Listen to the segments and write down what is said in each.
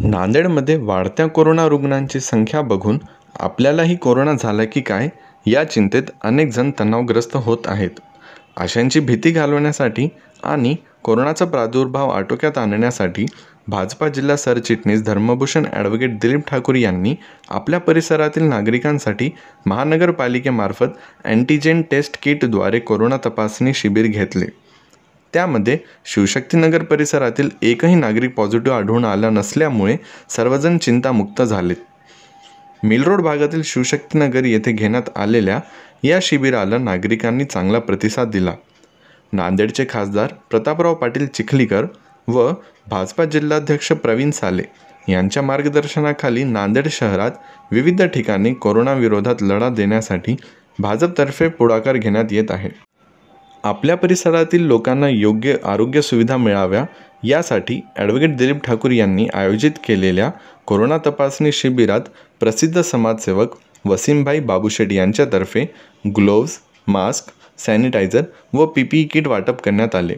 नांदेडमध्ये वाढत्या कोरोना रुग्णांची संख्या बघून आपल्यालाही कोरोना झाला की काय या चिंतेत अनेकजण तणावग्रस्त होत आहेत अशांची भीती घालवण्यासाठी आणि कोरोनाचा प्रादुर्भाव आटोक्यात आणण्यासाठी भाजपा जिल्हा सरचिटणीस धर्मभूषण ॲडव्होकेट दिलीप ठाकूर यांनी आपल्या परिसरातील नागरिकांसाठी महानगरपालिकेमार्फत अँटीजेन टेस्ट किटद्वारे कोरोना तपासणी शिबिर घेतले त्यामध्ये शिवशक्तीनगर परिसरातील एकही नागरिक पॉझिटिव्ह आढळून आला नसल्यामुळे सर्वजण चिंतामुक्त झालेत मिलरोड भागातील शिवशक्तीनगर येथे घेण्यात आलेल्या या शिबिराला नागरिकांनी चांगला प्रतिसाद दिला नांदेडचे खासदार प्रतापराव पाटील चिखलीकर व भाजपा जिल्हाध्यक्ष प्रवीण साले यांच्या मार्गदर्शनाखाली नांदेड शहरात विविध ठिकाणी कोरोनाविरोधात लढा देण्यासाठी भाजपतर्फे पुढाकार घेण्यात येत आहे आपल्या परिसरातील लोकांना योग्य आरोग्य सुविधा मिळाव्या यासाठी ॲडव्होकेट दिलीप ठाकूर यांनी आयोजित केलेल्या कोरोना तपासणी शिबिरात प्रसिद्ध समाजसेवक वसीमभाई बाबूशेट यांच्यातर्फे ग्लोव्ज मास्क सॅनिटायझर व पी पी किट वाटप करण्यात आले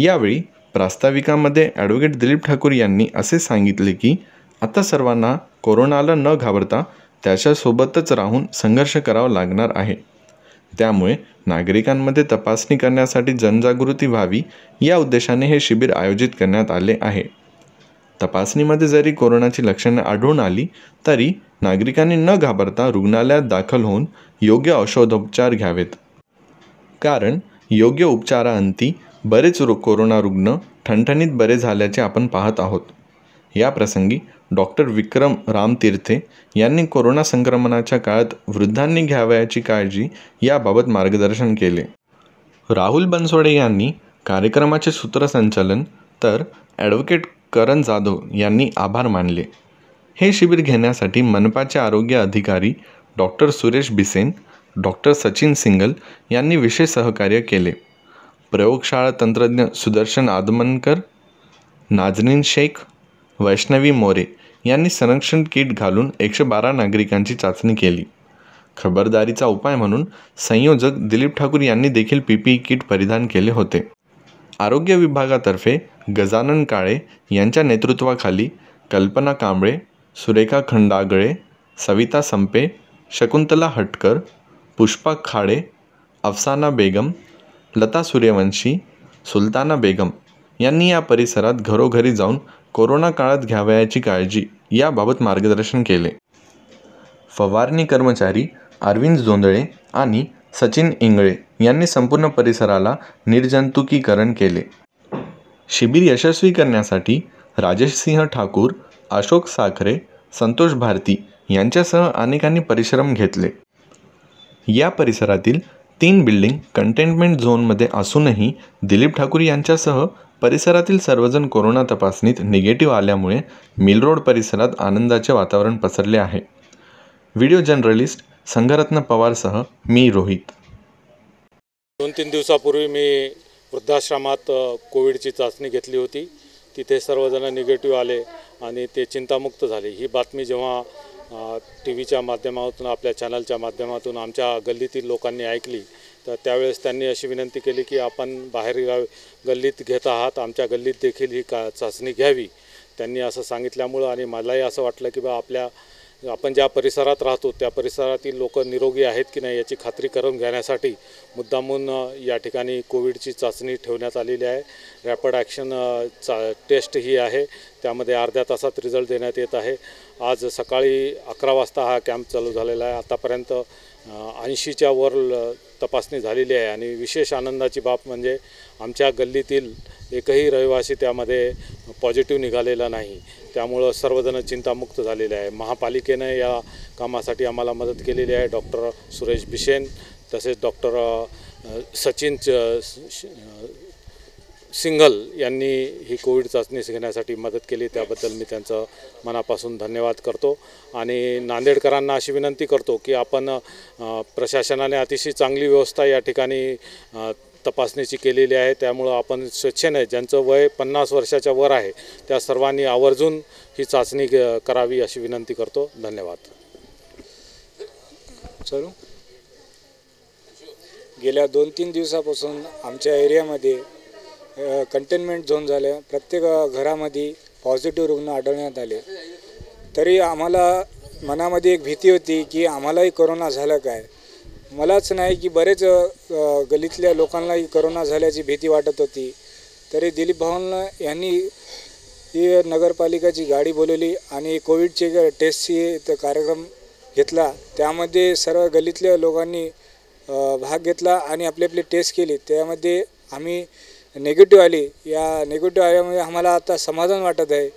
यावेळी प्रास्ताविकामध्ये ॲडव्होकेट दिलीप ठाकूर यांनी असे सांगितले की आता सर्वांना कोरोनाला न घाबरता त्याच्यासोबतच राहून संघर्ष करावा लागणार आहे त्यामुळे नागरिकांमध्ये तपासणी करण्यासाठी जनजागृती व्हावी या उद्देशाने हे शिबिर आयोजित करण्यात आले आहे तपासणीमध्ये जरी कोरोनाची लक्षणे आढळून आली तरी नागरिकांनी न घाबरता रुग्णालयात दाखल होऊन योग्य औषधोपचार घ्यावेत कारण योग्य उपचाराअंती बरेच कोरोना रुग्ण ठणठणीत बरे झाल्याचे आपण पाहत आहोत याप्रसंगी डॉक्टर विक्रम रामतीर्थे यांनी कोरोना संक्रमणाच्या काळात वृद्धांनी घ्यावयाची काळजी याबाबत मार्गदर्शन केले राहुल बनसोडे यांनी कार्यक्रमाचे सूत्रसंचालन तर ॲडव्होकेट करण जाधव यांनी आभार मानले हे शिबिर घेण्यासाठी मनपाचे आरोग्य अधिकारी डॉक्टर सुरेश बिसेन डॉक्टर सचिन सिंगल यांनी विशेष सहकार्य केले प्रयोगशाळा तंत्रज्ञ सुदर्शन आदमनकर नाजनीन शेख वैष्णवी मोरे यांनी संरक्षण किट घालून एकशे बारा नागरिकांची चाचणी केली खबरदारीचा उपाय म्हणून संयोजक दिलीप ठाकूर यांनी देखील पीपीई किट परिधान केले होते आरोग्य विभागातर्फे गजानन काळे यांच्या नेतृत्वाखाली कल्पना कांबळे सुरेखा खंडागळे सविता संपे शकुंतला हटकर पुष्पा खाडे अफसाना बेगम लता सूर्यवंशी सुलताना बेगम यांनी या परिसरात घरोघरी जाऊन कोरोना काळात घ्यावयाची काळजी याबाबत मार्गदर्शन केले फवारणी कर्मचारी अरविंद जोंदळे आणि सचिन इंगळे यांनी संपूर्ण परिसराला निर्जंतुकीकरण केले शिबिर यशस्वी करण्यासाठी राजेश सिंह ठाकूर अशोक साखरे संतोष भारती यांच्यासह अनेकांनी परिश्रम घेतले या परिसरातील तीन बिल्डिंग कंटेनमेंट झोनमध्ये असूनही दिलीप ठाकूर यांच्यासह परिसरातील सर्वजण कोरोना तपासणीत निगेटिव्ह आल्यामुळे मिलरोड परिसरात आनंदाचे वातावरण पसरले आहे व्हिडिओ जर्नलिस्ट संघरत्न पवारसह मी रोहित दोन तीन दिवसापूर्वी मी वृद्धाश्रमात कोविडची चाचणी घेतली होती तिथे सर्वजण निगेटिव्ह आले आणि ते चिंतामुक्त झाले ही बातमी जेव्हा टी व्हीच्या माध्यमातून आपल्या चॅनलच्या माध्यमातून आमच्या गल्लीतील लोकांनी ऐकली तर त्यावेळेस त्यांनी अशी विनंती केली की आपण बाहेर गाव गल्लीत घेत आहात आमच्या गल्लीत देखील ही का चाचणी घ्यावी त्यांनी असं सांगितल्यामुळं आणि मलाही असं वाटलं की बा आपल्या आपण ज्या परिसरात राहतो त्या परिसरातील लोक निरोगी आहेत की नाही याची खात्री करून घेण्यासाठी मुद्दामून या ठिकाणी कोविडची चाचणी ठेवण्यात आलेली आहे रॅपिड ॲक्शन चा टेस्ट ही आहे त्यामध्ये अर्ध्या तासात रिझल्ट देण्यात येत आहे आज सकाळी अकरा वाजता हा कॅम्प चालू झालेला आहे आतापर्यंत ऐंशीच्या वर तपासणी झालेली आहे आणि विशेष आनंदाची बाब म्हणजे आमच्या गल्लीतील एकही रहिवासी त्यामध्ये पॉझिटिव्ह निघालेला नाही त्यामुळं सर्वजण चिंतामुक्त झालेले आहे महापालिकेनं या कामासाठी आम्हाला मदत केलेली आहे डॉक्टर सुरेश बिशेन तसेच डॉक्टर सचिन च सिंघल यांनी ही कोविड चाचणी घेण्यासाठी मदत केली त्याबद्दल मी त्यांचं मनापासून धन्यवाद करतो आणि नांदेडकरांना अशी विनंती करतो की आपण प्रशासनाने अतिशय चांगली व्यवस्था या ठिकाणी तपासणीची केलेली आहे त्यामुळं आपण नाही ज्यांचं वय पन्नास वर्षाच्या वर आहे त्या सर्वांनी आवर्जून ही चाचणी करावी अशी विनंती करतो धन्यवाद गेल्या दोन तीन दिवसापासून आमच्या एरियामध्ये कंटेनमेंट झोन झाले प्रत्येक घरामध्ये पॉझिटिव्ह रुग्ण आढळण्यात आले तरी आम्हाला मनामध्ये एक भीती होती की आम्हालाही करोना झालं काय मलाच नाही की बरेच गलीतल्या लोकांनाही करोना झाल्याची भीती वाटत होती तरी दिलीप भावन यांनी ही नगरपालिकाची गाडी बोलवली आणि कोविडचे टेस्टची कार्यक्रम घेतला त्यामध्ये सर्व गलीतल्या लोकांनी भाग घेतला आणि आपले आपली टेस्ट केली त्यामध्ये आम्ही निगेटिव्ह आली या निगेटिव्ह आल्यामुळे आम्हाला आता समाधान वाटत आहे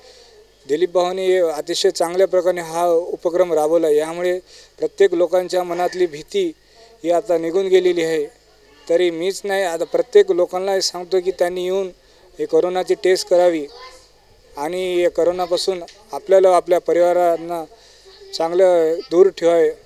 दिलीप भाऊने अतिशय चांगल्या प्रकारे हा उपक्रम राबवला यामुळे प्रत्येक लोकांच्या मनातली भीती ही आता निघून गेलेली आहे तरी मीच नाही आता प्रत्येक लोकांना सांगतो की त्यांनी येऊन हे करोनाची टेस्ट करावी आणि या करोनापासून आपल्याला आपल्या परिवारांना चांगलं दूर ठेवावे